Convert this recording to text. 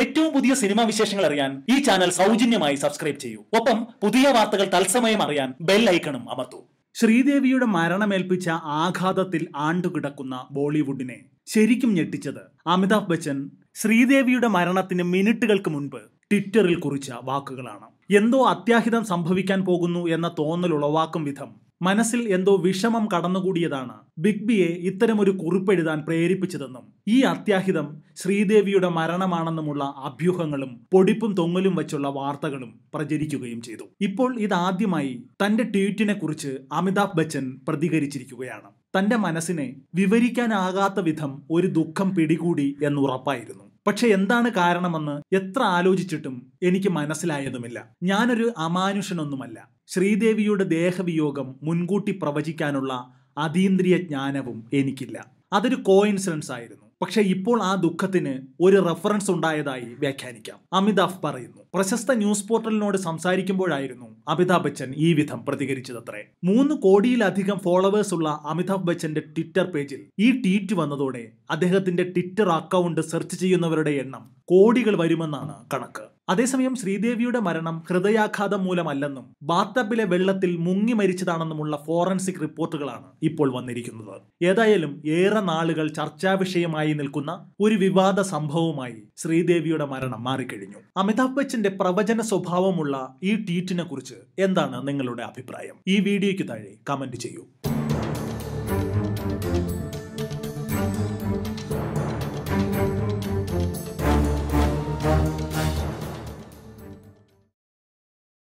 ഏറ്റവും പുതിയ സിനിമാ വിശേഷങ്ങൾ അറിയാൻ ഈ ചാനൽ സൗജന്യമായി സബ്സ്ക്രൈബ് ചെയ്യൂ ഒപ്പം പുതിയ വാർത്തകൾ തത്സമയം അറിയാൻ ബെൽ ഐക്കണും അമർത്തൂ ശ്രീദേവിയുടെ മരണമേൽപ്പിച്ച ആഘാതത്തിൽ ആണ്ടുകിടക്കുന്ന ബോളിവുഡിനെ ശരിക്കും ഞെട്ടിച്ചത് അമിതാഭ് ബച്ചൻ ശ്രീദേവിയുടെ മരണത്തിന് മിനിറ്റുകൾക്ക് മുൻപ് ട്വിറ്ററിൽ കുറിച്ച വാക്കുകളാണ് എന്തോ അത്യാഹിതം സംഭവിക്കാൻ പോകുന്നു എന്ന തോന്നൽ ഉളവാക്കും വിധം മനസ്സിൽ എന്തോ വിഷമം കടന്നുകൂടിയതാണ് ബിഗ് ഒരു ഇത്തരമൊരു കുറിപ്പെഴുതാൻ പ്രേരിപ്പിച്ചതെന്നും ഈ അത്യാഹിതം ശ്രീദേവിയുടെ മരണമാണെന്നുമുള്ള അഭ്യൂഹങ്ങളും പൊടിപ്പും തൊങ്ങലും വച്ചുള്ള വാർത്തകളും പ്രചരിക്കുകയും ചെയ്തു ഇപ്പോൾ ഇതാദ്യമായി തന്റെ ട്വീറ്റിനെ കുറിച്ച് അമിതാഭ് ബച്ചൻ പ്രതികരിച്ചിരിക്കുകയാണ് തന്റെ മനസ്സിനെ വിവരിക്കാനാകാത്ത വിധം ഒരു ദുഃഖം പിടികൂടി എന്നുറപ്പായിരുന്നു പക്ഷെ എന്താണ് കാരണമെന്ന് എത്ര ആലോചിച്ചിട്ടും എനിക്ക് മനസ്സിലായതുമില്ല ഞാനൊരു അമാനുഷനൊന്നുമല്ല ശ്രീദേവിയുടെ ദേഹവിയോഗം മുൻകൂട്ടി പ്രവചിക്കാനുള്ള അതീന്ദ്രിയ ജ്ഞാനവും എനിക്കില്ല അതൊരു കോയിൻസിഡൻസ് ആയിരുന്നു പക്ഷെ ഇപ്പോൾ ആ ദുഃഖത്തിന് ഒരു റെഫറൻസ് ഉണ്ടായതായി വ്യാഖ്യാനിക്കാം അമിതാഭ് പറയുന്നു പ്രശസ്ത ന്യൂസ് പോർട്ടലിനോട് സംസാരിക്കുമ്പോഴായിരുന്നു അമിതാഭ് ബച്ചൻ ഈ വിധം പ്രതികരിച്ചതത്രേ മൂന്ന് കോടിയിലധികം ഫോളോവേഴ്സ് ഉള്ള അമിതാഭ് ബച്ചന്റെ ട്വിറ്റർ പേജിൽ ഈ ട്വീറ്റ് വന്നതോടെ അദ്ദേഹത്തിന്റെ ട്വിറ്റർ അക്കൗണ്ട് സെർച്ച് ചെയ്യുന്നവരുടെ എണ്ണം കോടികൾ വരുമെന്നാണ് കണക്ക് അതേസമയം ശ്രീദേവിയുടെ മരണം ഹൃദയാഘാതം മൂലമല്ലെന്നും ബാത്തബിലെ വെള്ളത്തിൽ മുങ്ങി മരിച്ചതാണെന്നുമുള്ള ഫോറൻസിക് റിപ്പോർട്ടുകളാണ് ഇപ്പോൾ വന്നിരിക്കുന്നത് ഏതായാലും ഏറെ നാളുകൾ ചർച്ചാ വിഷയമായി നിൽക്കുന്ന ഒരു വിവാദ സംഭവമായി ശ്രീദേവിയുടെ മരണം മാറിക്കഴിഞ്ഞു അമിതാഭ് ബച്ചന്റെ പ്രവചന സ്വഭാവമുള്ള ഈ ട്വീറ്റിനെ കുറിച്ച് എന്താണ് നിങ്ങളുടെ അഭിപ്രായം ഈ വീഡിയോയ്ക്ക് താഴെ കമന്റ് ചെയ്യൂ